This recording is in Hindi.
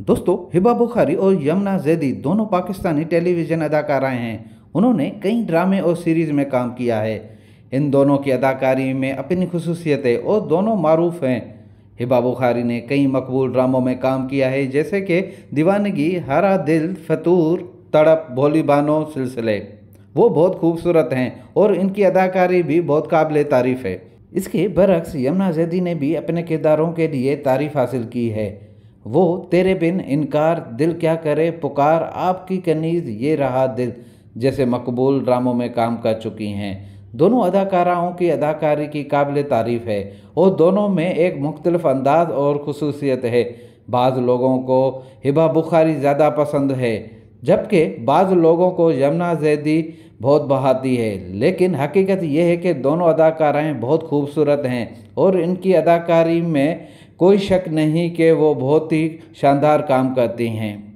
दोस्तों हिबा बुखारी और यमुना जैदी दोनों पाकिस्तानी टेलीविज़न अदाकाराएं हैं उन्होंने कई ड्रामे और सीरीज़ में काम किया है इन दोनों की अदाकारी में अपनी खसूसियतें और दोनों मरूफ हैं हिबा बुखारी ने कई मकबूल ड्रामों में काम किया है जैसे कि दीवानगी हरा दिल फतूर तड़प भोली बानो सिलसिले वो बहुत खूबसूरत हैं और इनकी अदाकारी भी बहुत काबिल तारीफ़ है इसके बरक्स यमुना जैदी ने भी अपने किरदारों के लिए तारीफ़ हासिल की है वो तेरे बिन इनकार दिल क्या करे पुकार आपकी कनीज ये रहा दिल जैसे मकबूल ड्रामों में काम कर चुकी हैं दोनों अदाकाराओं की अदाकारी की काबिल तारीफ़ है और दोनों में एक मुख्तलफ अंदाज और खसूसियत है बाज़ लोगों को हिबा बुखारी ज़्यादा पसंद है जबकि बाज़ लोगों को यमुना जैदी बहुत बहाती है लेकिन हकीकत यह है कि दोनों अदाकाराएँ बहुत खूबसूरत हैं और इनकी अदाकारी में कोई शक नहीं कि वो बहुत ही शानदार काम करती हैं